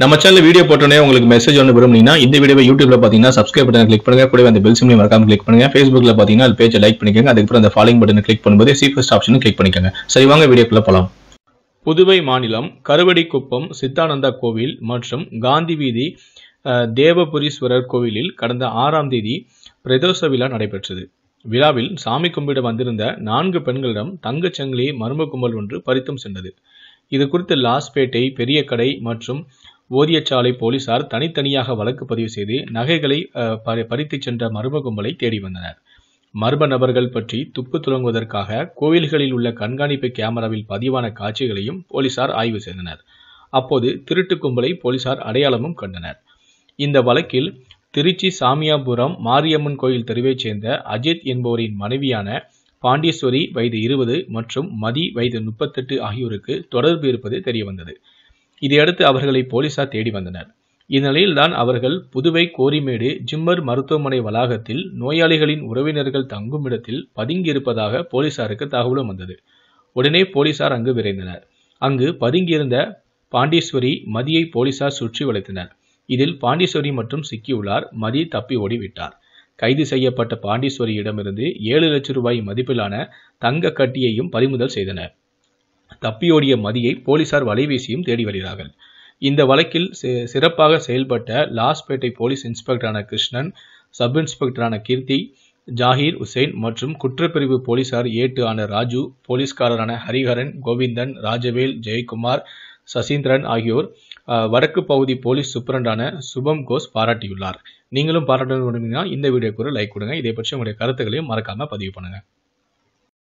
நம்ம channel video போட்டோன்னே உங்களுக்கு மெசேஜ் ஒன்று விரும்புனீங்கன்னா இந்த வீடியோ யூடியூப்ல பார்த்தீங்கன்னா சப்ஸ்கிரைப் பட்டன் கிளிக் பண்ணுங்க கூட அந்த பெல் சிம்லையும் மறக்காம கிளிக் பண்ணுங்க ஃபேஸ்புக்ல பார்த்தீங்கன்னா அது பேஜை லைக் பண்ணிக்கோங்க அதுக்கப்புறம் அந்த ஃபாலோயிங் பட்டன் கிளிக் பண்ணும்போது சீஃபஸ்ட் ஆப்ஷனும் கிளிக் பண்ணிக்கோங்க சரி வாங்க வீடியோக்குள்ள போலாம் புதுவை மாநிலம் கருவடிக்குப்பம் சித்தானந்தா கோவில் மற்றும் காந்தி வீதி தேவபுரீஸ்வரர் கோவிலில் கடந்த ஆறாம் தேதி பிரதோஷ விழா நடைபெற்றது விழாவில் சாமி கும்பிட வந்திருந்த நான்கு பெண்களிடம் தங்கச் சங்கிலி மர்ம கும்பல் ஒன்று பறித்தும் சென்றது இது குறித்து லாஸ்பேட்டை பெரிய கடை மற்றும் ஓரியச்சாலை போலீசார் தனித்தனியாக வழக்கு பதிவு செய்து நகைகளை பறித்துச் சென்ற மர்ம கும்பலை தேடி வந்தனர் மர்ம நபர்கள் பற்றி துப்பு துளங்குவதற்காக கோயில்களில் உள்ள கண்காணிப்பு கேமராவில் பதிவான காட்சிகளையும் போலீசார் ஆய்வு செய்தனர் அப்போது திருட்டு கும்பலை போலீசார் அடையாளமும் கண்டனர் இந்த வழக்கில் திருச்சி சாமியாபுரம் மாரியம்மன் கோயில் தெருவைச் சேர்ந்த அஜித் என்பவரின் மனைவியான பாண்டியஸ்வரி வயது இருபது மற்றும் மதி வயது முப்பத்தெட்டு ஆகியோருக்கு தொடர்பு இருப்பது தெரியவந்தது இதையடுத்து அவர்களை போலீசார் தேடி வந்தனர் இந்நிலையில்தான் அவர்கள் புதுவை கோரிமேடு ஜிம்மர் மருத்துவமனை வளாகத்தில் நோயாளிகளின் உறவினர்கள் தங்கும் இடத்தில் பதுங்கியிருப்பதாக போலீசாருக்கு தகவலும் வந்தது உடனே போலீசார் அங்கு விரைந்தனர் அங்கு பதுங்கியிருந்த பாண்டீஸ்வரி மதியை போலீசார் சுற்றி வளைத்தனர் இதில் பாண்டீஸ்வரி மற்றும் சிக்கியுள்ளார் மதி தப்பி ஓடிவிட்டார் கைது செய்யப்பட்ட பாண்டீஸ்வரியிடமிருந்து ஏழு லட்சம் ரூபாய் மதிப்பிலான தங்க கட்டியையும் பறிமுதல் செய்தனர் தப்பியோடிய மதியை போலீசார் வலைவீசியும் தேடி வருகிறார்கள் இந்த வழக்கில் சிறப்பாக செயல்பட்ட லாஸ்பேட்டை போலீஸ் இன்ஸ்பெக்டரான கிருஷ்ணன் சப் இன்ஸ்பெக்டரான கீர்த்தி ஜாகிர் உசேன் மற்றும் குற்றப்பிரிவு போலீசார் ஏட்டு ஆன ராஜு போலீஸ்காரரான ஹரிஹரன் கோவிந்தன் ராஜவேல் ஜெயக்குமார் சசீந்திரன் ஆகியோர் வடக்கு பகுதி போலீஸ் சூப்பரண்டான சுபம் கோஸ் பாராட்டியுள்ளார் நீங்களும் பாராட்டணும்னு இந்த வீடியோக்கு ஒரு லைக் கொடுங்க இதை பற்றி உங்களுடைய கருத்துக்களையும் மறக்காமல் பதிவு பண்ணுங்கள்